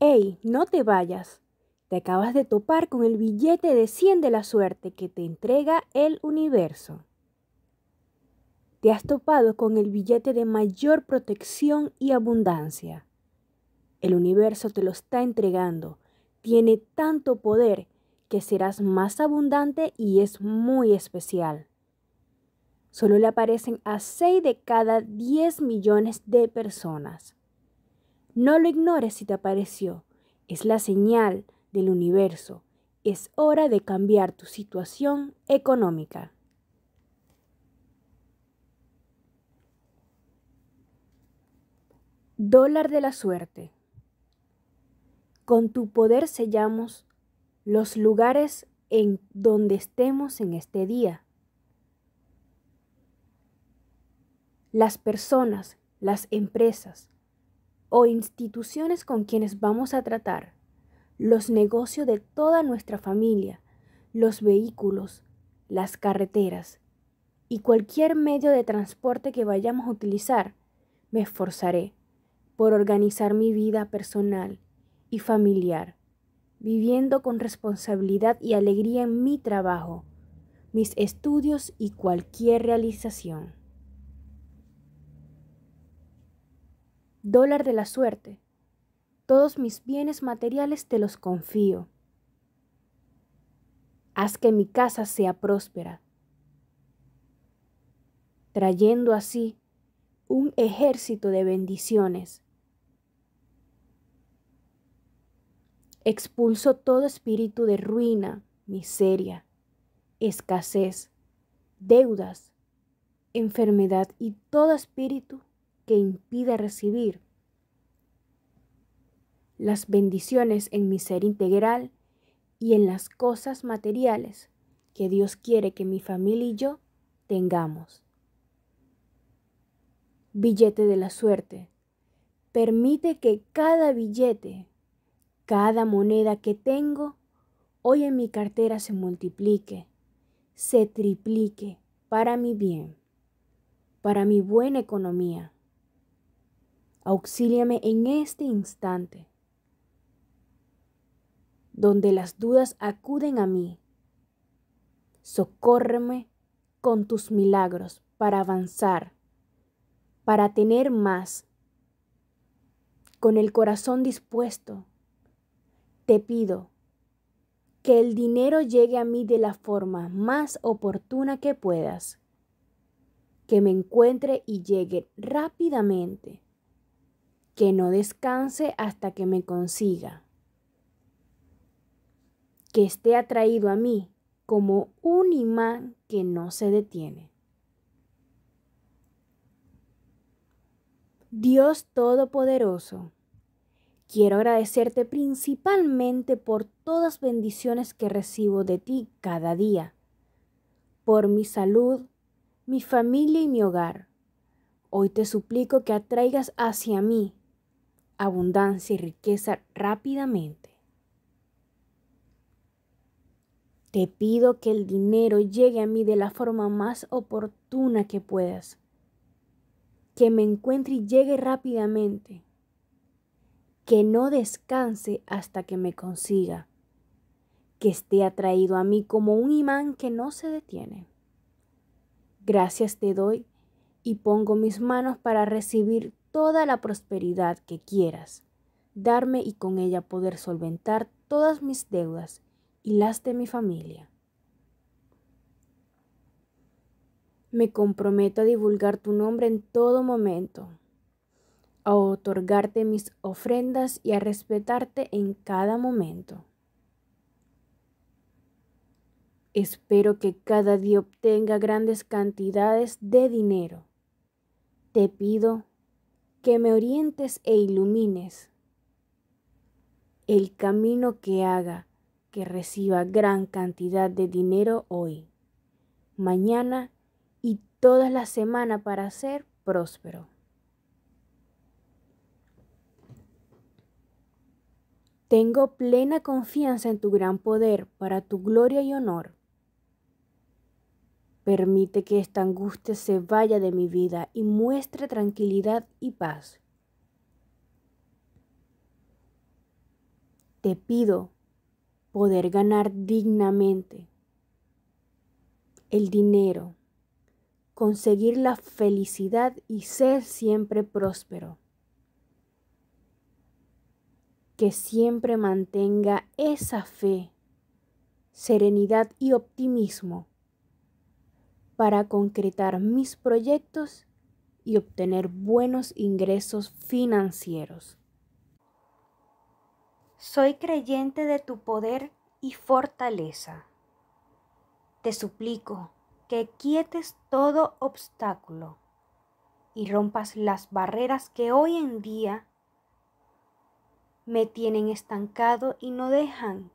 ¡Ey, no te vayas! Te acabas de topar con el billete de 100 de la suerte que te entrega el universo. Te has topado con el billete de mayor protección y abundancia. El universo te lo está entregando. Tiene tanto poder que serás más abundante y es muy especial. Solo le aparecen a 6 de cada 10 millones de personas. No lo ignores si te apareció. Es la señal del universo. Es hora de cambiar tu situación económica. Dólar de la suerte. Con tu poder sellamos los lugares en donde estemos en este día. Las personas, las empresas, o instituciones con quienes vamos a tratar, los negocios de toda nuestra familia, los vehículos, las carreteras y cualquier medio de transporte que vayamos a utilizar, me esforzaré por organizar mi vida personal y familiar, viviendo con responsabilidad y alegría en mi trabajo, mis estudios y cualquier realización. dólar de la suerte, todos mis bienes materiales te los confío. Haz que mi casa sea próspera, trayendo así un ejército de bendiciones. Expulso todo espíritu de ruina, miseria, escasez, deudas, enfermedad y todo espíritu que impide recibir las bendiciones en mi ser integral y en las cosas materiales que Dios quiere que mi familia y yo tengamos. Billete de la suerte. Permite que cada billete, cada moneda que tengo hoy en mi cartera se multiplique, se triplique para mi bien, para mi buena economía Auxíliame en este instante, donde las dudas acuden a mí. Socórreme con tus milagros para avanzar, para tener más. Con el corazón dispuesto, te pido que el dinero llegue a mí de la forma más oportuna que puedas, que me encuentre y llegue rápidamente que no descanse hasta que me consiga, que esté atraído a mí como un imán que no se detiene. Dios Todopoderoso, quiero agradecerte principalmente por todas bendiciones que recibo de ti cada día, por mi salud, mi familia y mi hogar. Hoy te suplico que atraigas hacia mí abundancia y riqueza rápidamente. Te pido que el dinero llegue a mí de la forma más oportuna que puedas, que me encuentre y llegue rápidamente, que no descanse hasta que me consiga, que esté atraído a mí como un imán que no se detiene. Gracias te doy y pongo mis manos para recibir toda la prosperidad que quieras, darme y con ella poder solventar todas mis deudas y las de mi familia. Me comprometo a divulgar tu nombre en todo momento, a otorgarte mis ofrendas y a respetarte en cada momento. Espero que cada día obtenga grandes cantidades de dinero. Te pido que me orientes e ilumines el camino que haga que reciba gran cantidad de dinero hoy, mañana y toda la semana para ser próspero. Tengo plena confianza en tu gran poder para tu gloria y honor. Permite que esta angustia se vaya de mi vida y muestre tranquilidad y paz. Te pido poder ganar dignamente el dinero, conseguir la felicidad y ser siempre próspero. Que siempre mantenga esa fe, serenidad y optimismo para concretar mis proyectos y obtener buenos ingresos financieros. Soy creyente de tu poder y fortaleza. Te suplico que quietes todo obstáculo y rompas las barreras que hoy en día me tienen estancado y no dejan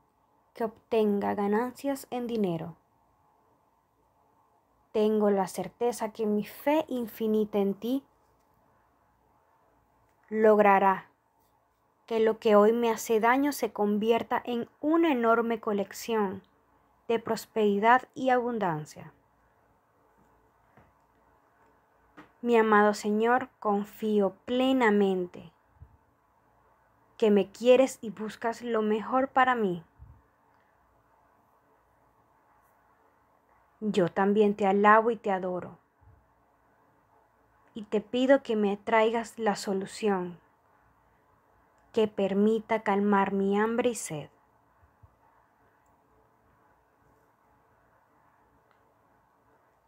que obtenga ganancias en dinero. Tengo la certeza que mi fe infinita en ti logrará que lo que hoy me hace daño se convierta en una enorme colección de prosperidad y abundancia. Mi amado Señor, confío plenamente que me quieres y buscas lo mejor para mí. yo también te alabo y te adoro. Y te pido que me traigas la solución que permita calmar mi hambre y sed.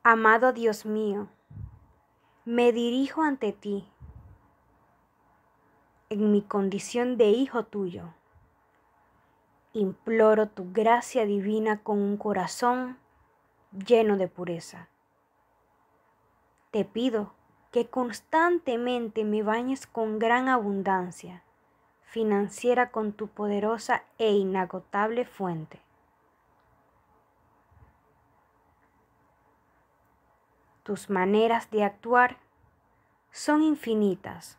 Amado Dios mío, me dirijo ante ti en mi condición de hijo tuyo. Imploro tu gracia divina con un corazón lleno de pureza. Te pido que constantemente me bañes con gran abundancia financiera con tu poderosa e inagotable fuente. Tus maneras de actuar son infinitas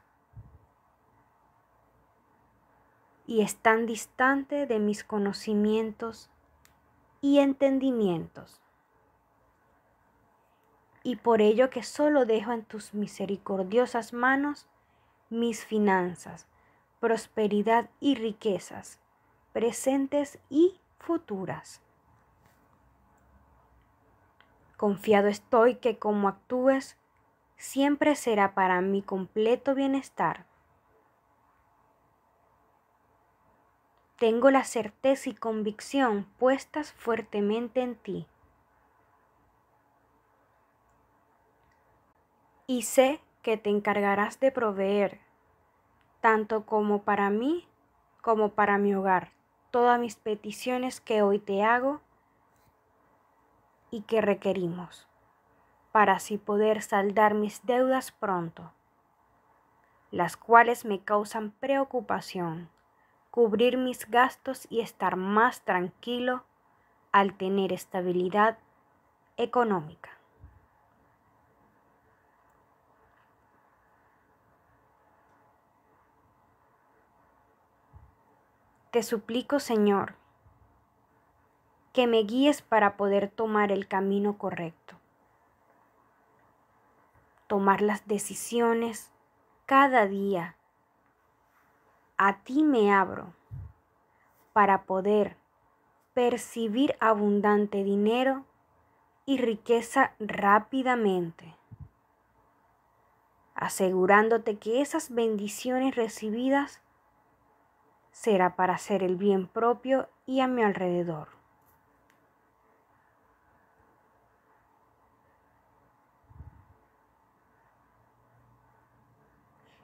y están distantes de mis conocimientos y entendimientos y por ello que solo dejo en tus misericordiosas manos mis finanzas, prosperidad y riquezas, presentes y futuras. Confiado estoy que como actúes, siempre será para mi completo bienestar. Tengo la certeza y convicción puestas fuertemente en ti y sé que te encargarás de proveer, tanto como para mí como para mi hogar, todas mis peticiones que hoy te hago y que requerimos, para así poder saldar mis deudas pronto, las cuales me causan preocupación, cubrir mis gastos y estar más tranquilo al tener estabilidad económica. Te suplico, Señor, que me guíes para poder tomar el camino correcto, tomar las decisiones cada día. A ti me abro para poder percibir abundante dinero y riqueza rápidamente, asegurándote que esas bendiciones recibidas será para hacer el bien propio y a mi alrededor.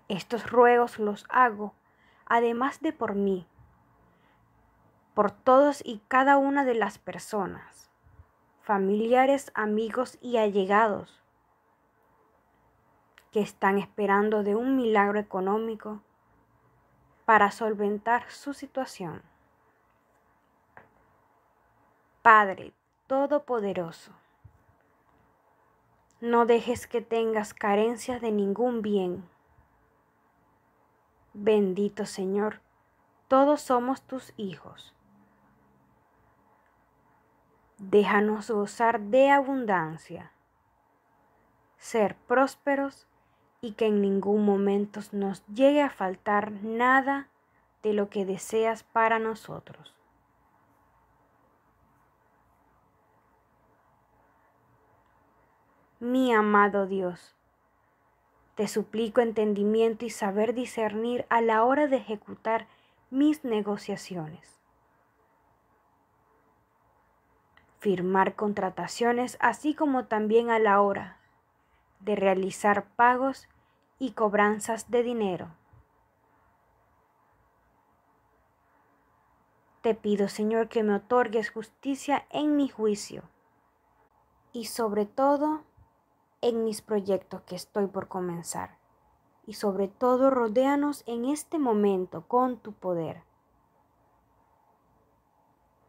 Estos ruegos los hago, además de por mí, por todos y cada una de las personas, familiares, amigos y allegados, que están esperando de un milagro económico para solventar su situación. Padre Todopoderoso, no dejes que tengas carencias de ningún bien. Bendito Señor, todos somos tus hijos. Déjanos gozar de abundancia, ser prósperos y que en ningún momento nos llegue a faltar nada de lo que deseas para nosotros. Mi amado Dios, te suplico entendimiento y saber discernir a la hora de ejecutar mis negociaciones. Firmar contrataciones, así como también a la hora de realizar pagos y cobranzas de dinero. Te pido, Señor, que me otorgues justicia en mi juicio y sobre todo en mis proyectos que estoy por comenzar. Y sobre todo rodéanos en este momento con tu poder.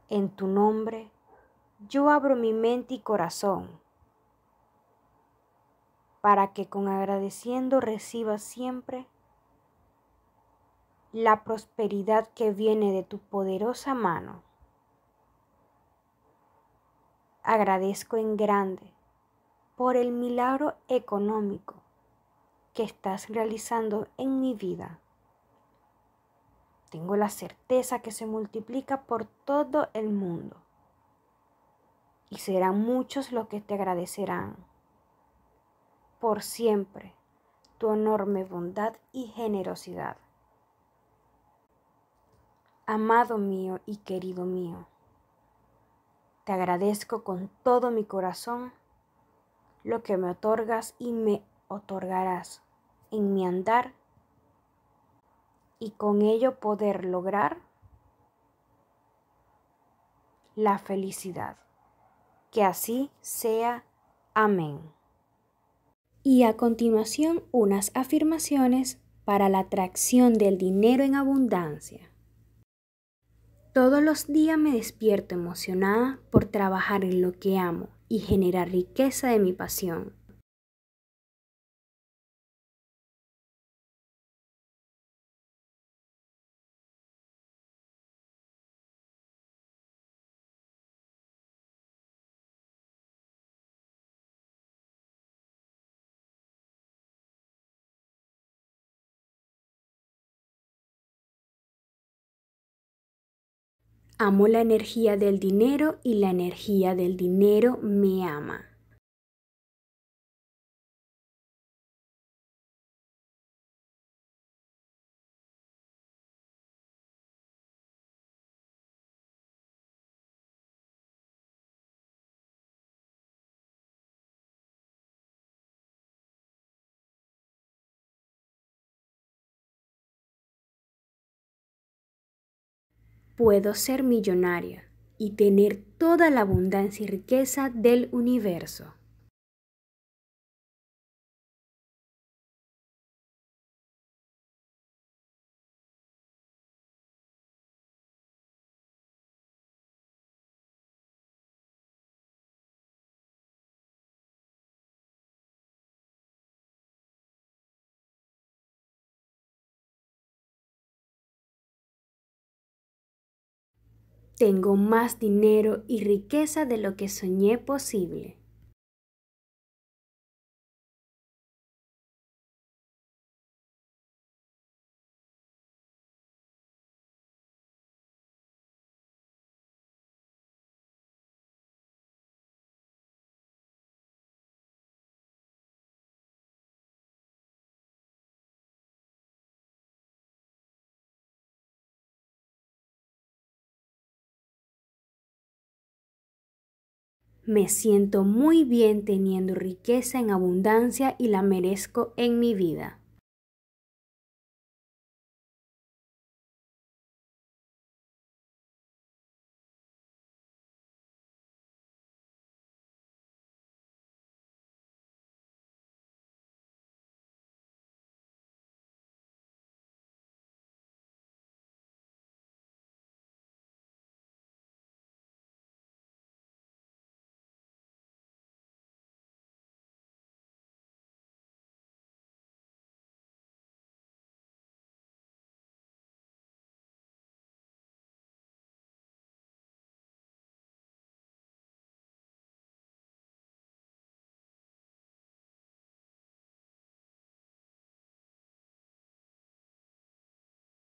En tu nombre, yo abro mi mente y corazón para que con agradeciendo recibas siempre la prosperidad que viene de tu poderosa mano. Agradezco en grande por el milagro económico que estás realizando en mi vida. Tengo la certeza que se multiplica por todo el mundo y serán muchos los que te agradecerán por siempre tu enorme bondad y generosidad. Amado mío y querido mío, te agradezco con todo mi corazón lo que me otorgas y me otorgarás en mi andar y con ello poder lograr la felicidad. Que así sea. Amén y a continuación unas afirmaciones para la atracción del dinero en abundancia. Todos los días me despierto emocionada por trabajar en lo que amo y generar riqueza de mi pasión. Amo la energía del dinero y la energía del dinero me ama. puedo ser millonaria y tener toda la abundancia y riqueza del universo. Tengo más dinero y riqueza de lo que soñé posible. Me siento muy bien teniendo riqueza en abundancia y la merezco en mi vida.